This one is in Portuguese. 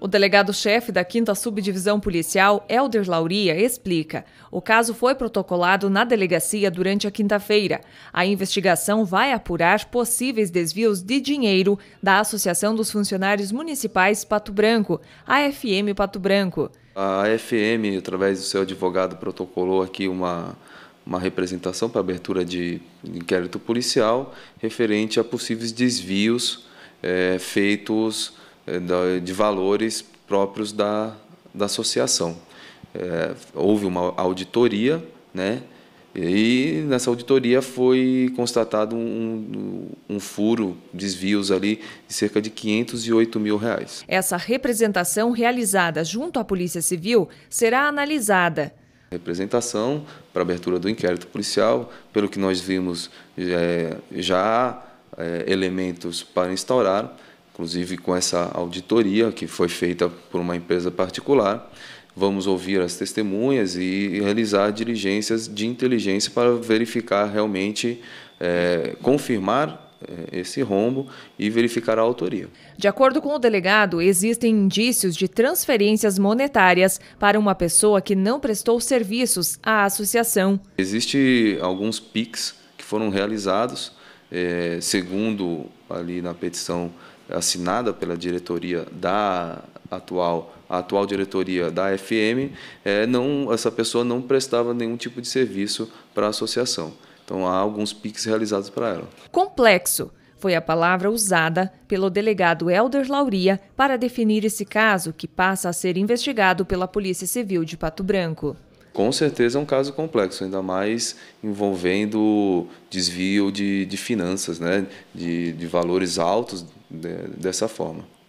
O delegado-chefe da 5 Subdivisão Policial, Helder Lauria, explica: o caso foi protocolado na delegacia durante a quinta-feira. A investigação vai apurar possíveis desvios de dinheiro da Associação dos Funcionários Municipais Pato Branco, AFM Pato Branco. A AFM, através do seu advogado, protocolou aqui uma, uma representação para abertura de inquérito policial referente a possíveis desvios é, feitos eh, de valores próprios da, da associação. É, houve uma auditoria, né? E nessa auditoria foi constatado um, um, furo, desvios ali de cerca de 508 mil reais. Essa representação realizada junto à Polícia Civil será analisada. Representação para abertura do inquérito policial, pelo que nós vimos, é, já há é, elementos para instaurar inclusive com essa auditoria que foi feita por uma empresa particular. Vamos ouvir as testemunhas e realizar diligências de inteligência para verificar realmente, é, confirmar é, esse rombo e verificar a autoria. De acordo com o delegado, existem indícios de transferências monetárias para uma pessoa que não prestou serviços à associação. Existem alguns PICs que foram realizados é, segundo ali na petição assinada pela diretoria da atual a atual diretoria da FM, é, não, essa pessoa não prestava nenhum tipo de serviço para a associação. Então há alguns piques realizados para ela. Complexo foi a palavra usada pelo delegado Helder Lauria para definir esse caso que passa a ser investigado pela Polícia Civil de Pato Branco com certeza é um caso complexo, ainda mais envolvendo desvio de, de finanças, né? de, de valores altos de, dessa forma.